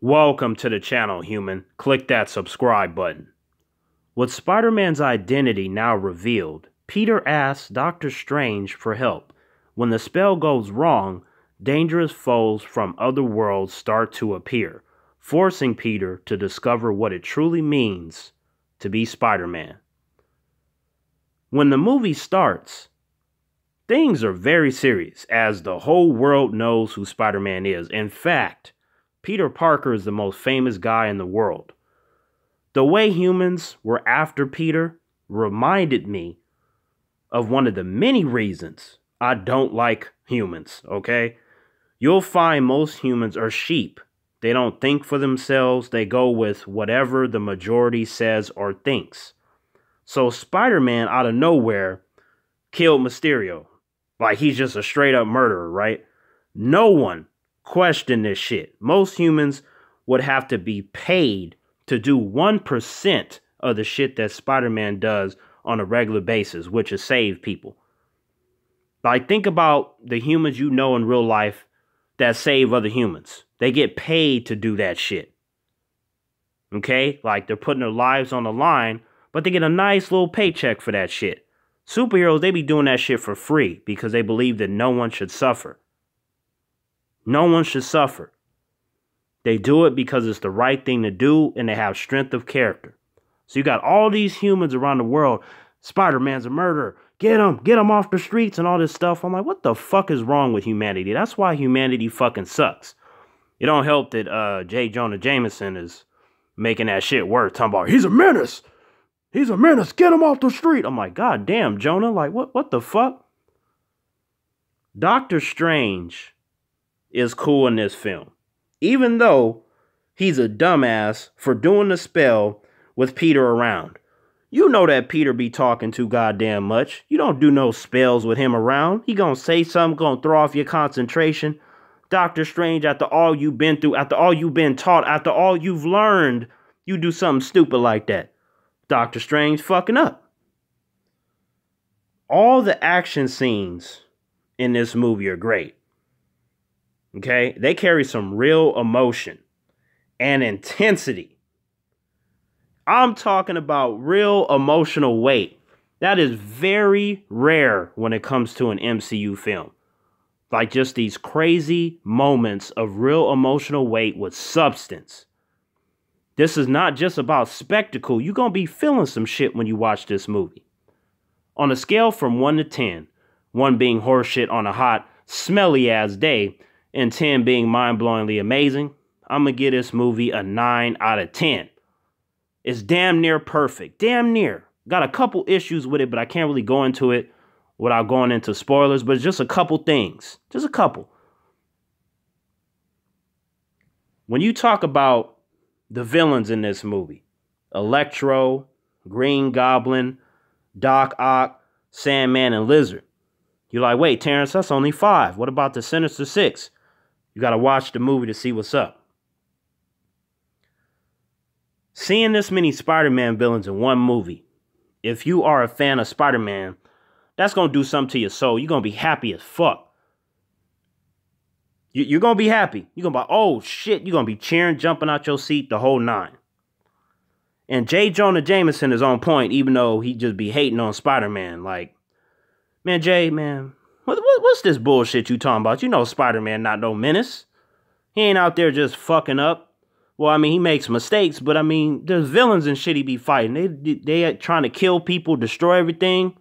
Welcome to the channel, human. Click that subscribe button. With Spider Man's identity now revealed, Peter asks Doctor Strange for help. When the spell goes wrong, dangerous foes from other worlds start to appear, forcing Peter to discover what it truly means to be Spider Man. When the movie starts, things are very serious as the whole world knows who Spider Man is. In fact, Peter Parker is the most famous guy in the world. The way humans were after Peter reminded me of one of the many reasons I don't like humans, okay? You'll find most humans are sheep. They don't think for themselves, they go with whatever the majority says or thinks. So Spider Man, out of nowhere, killed Mysterio. Like he's just a straight up murderer, right? No one question this shit. Most humans would have to be paid to do 1% of the shit that Spider Man does on a regular basis, which is save people. Like, think about the humans you know in real life that save other humans. They get paid to do that shit. Okay? Like, they're putting their lives on the line, but they get a nice little paycheck for that shit. Superheroes, they be doing that shit for free because they believe that no one should suffer. No one should suffer. They do it because it's the right thing to do and they have strength of character. So you got all these humans around the world. Spider Man's a murderer. Get him, get him off the streets and all this stuff. I'm like, what the fuck is wrong with humanity? That's why humanity fucking sucks. It don't help that uh J. Jonah Jameson is making that shit worse. Talking about he's a menace. He's a menace. Get him off the street. I'm like, God damn, Jonah. Like, what what the fuck? Doctor Strange is cool in this film, even though he's a dumbass for doing the spell with Peter around. You know that Peter be talking too goddamn much. You don't do no spells with him around. He gonna say something, gonna throw off your concentration. Doctor Strange, after all you've been through, after all you've been taught, after all you've learned, you do something stupid like that. Doctor Strange fucking up. All the action scenes in this movie are great. Okay. They carry some real emotion and intensity. I'm talking about real emotional weight. That is very rare when it comes to an MCU film. Like just these crazy moments of real emotional weight with substance. This is not just about spectacle. You're going to be feeling some shit when you watch this movie. On a scale from 1 to 10, 1 being horseshit on a hot, smelly ass day, and 10 being mind blowingly amazing, I'm going to give this movie a 9 out of 10. It's damn near perfect. Damn near. Got a couple issues with it, but I can't really go into it without going into spoilers, but just a couple things. Just a couple. When you talk about the villains in this movie Electro, Green Goblin, Doc Ock, Sandman, and Lizard. You're like, wait, Terrence, that's only five. What about the Sinister Six? You got to watch the movie to see what's up. Seeing this many Spider Man villains in one movie, if you are a fan of Spider Man, that's going to do something to your soul. You're going to be happy as fuck. You're going to be happy. You're going to be, oh shit, you're going to be cheering, jumping out your seat, the whole nine. And Jay Jonah Jameson is on point, even though he just be hating on Spider Man. Like, man, Jay, man, what, what, what's this bullshit you talking about? You know Spider-Man not no menace. He ain't out there just fucking up. Well, I mean, he makes mistakes, but I mean, there's villains and shit he be fighting. They they trying to kill people, destroy everything.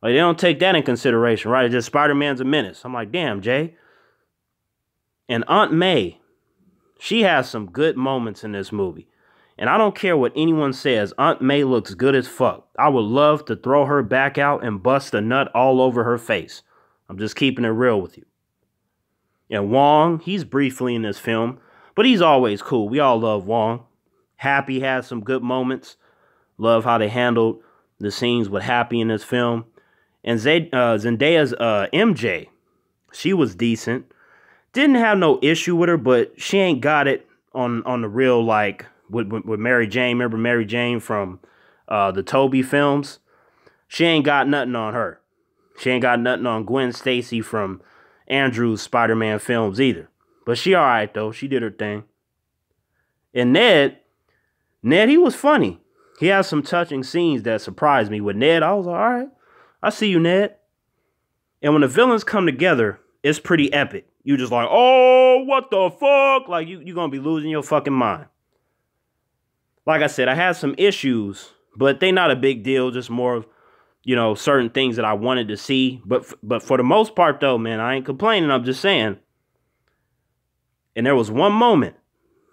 Like they don't take that in consideration, right? It's just Spider-Man's a menace. I'm like, damn, Jay. And Aunt May, she has some good moments in this movie. And I don't care what anyone says, Aunt May looks good as fuck. I would love to throw her back out and bust a nut all over her face. I'm just keeping it real with you. And Wong, he's briefly in this film, but he's always cool. We all love Wong. Happy has some good moments. Love how they handled the scenes with Happy in this film. And uh, Zendaya's uh, MJ, she was decent. Didn't have no issue with her, but she ain't got it on on the real like with, with, with Mary Jane. Remember Mary Jane from uh, the Toby films? She ain't got nothing on her. She ain't got nothing on Gwen Stacy from Andrew's Spider-Man films either. But she all right though. She did her thing. And Ned, Ned, he was funny. He had some touching scenes that surprised me. With Ned, I was like, all right, I see you, Ned. And when the villains come together, it's pretty epic. You just like, oh, what the fuck? Like you, you gonna be losing your fucking mind. Like I said, I had some issues, but they not a big deal, just more of you know, certain things that I wanted to see. But but for the most part, though, man, I ain't complaining. I'm just saying. And there was one moment,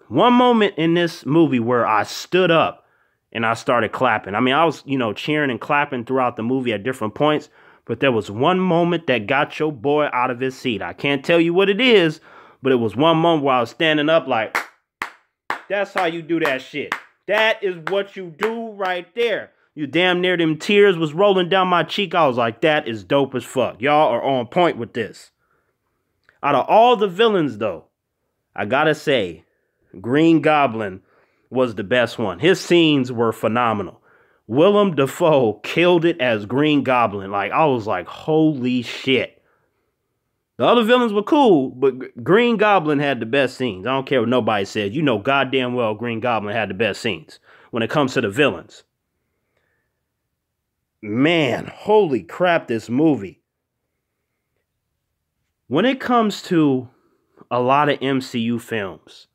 one moment in this movie where I stood up and I started clapping. I mean, I was, you know, cheering and clapping throughout the movie at different points. But there was one moment that got your boy out of his seat. I can't tell you what it is, but it was one moment where I was standing up like, that's how you do that shit. That is what you do right there. You damn near them tears was rolling down my cheek. I was like, that is dope as fuck. Y'all are on point with this. Out of all the villains, though, I gotta say, Green Goblin was the best one. His scenes were phenomenal. Willem Dafoe killed it as Green Goblin. Like, I was like, holy shit. The other villains were cool, but Green Goblin had the best scenes. I don't care what nobody says. You know goddamn well Green Goblin had the best scenes when it comes to the villains man, holy crap, this movie. When it comes to a lot of MCU films,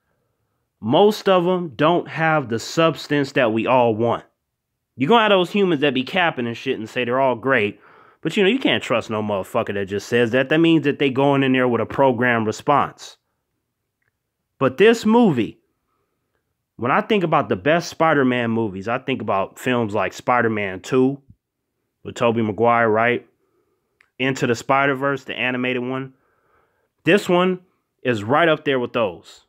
most of them don't have the substance that we all want. You're going to have those humans that be capping and shit and say they're all great. But you know, you can't trust no motherfucker that just says that. That means that they going in there with a program response. But this movie, when I think about the best Spider-Man movies, I think about films like Spider-Man 2, with Tobey Maguire, right? Into the Spider Verse, the animated one. This one is right up there with those.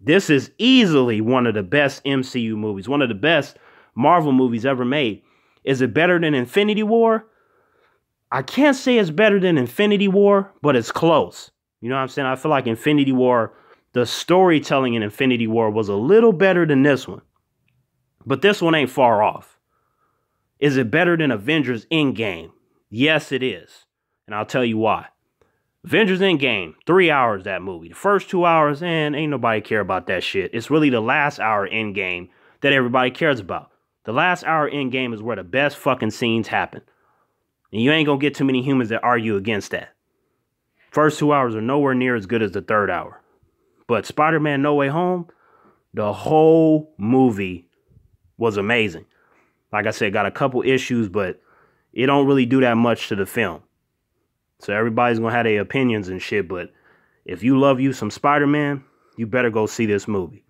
This is easily one of the best MCU movies, one of the best Marvel movies ever made. Is it better than Infinity War? I can't say it's better than Infinity War, but it's close. You know what I'm saying? I feel like Infinity War, the storytelling in Infinity War was a little better than this one. But this one ain't far off. Is it better than Avengers Endgame? Yes, it is. And I'll tell you why. Avengers Endgame, three hours that movie. The first two hours, and ain't nobody care about that shit. It's really the last hour Endgame that everybody cares about. The last hour Endgame is where the best fucking scenes happen. And you ain't gonna get too many humans that argue against that. First two hours are nowhere near as good as the third hour. But Spider Man No Way Home, the whole movie was amazing. Like I said, got a couple issues, but it don't really do that much to the film. So everybody's gonna have their opinions and shit, but if you love you some Spider-Man, you better go see this movie.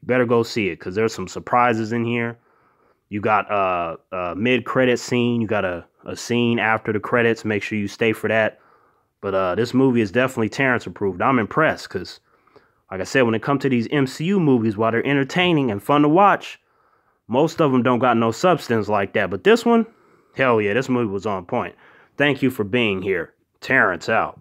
You better go see it, cause there's some surprises in here. You got a mid-credit scene. You got a, a scene after the credits. Make sure you stay for that. But uh, this movie is definitely Terrence approved. I'm impressed because, like I said, when it comes to these MCU movies, while they're entertaining and fun to watch, most of them don't got no substance like that, but this one, hell yeah, this movie was on point. Thank you for being here. Terrence out.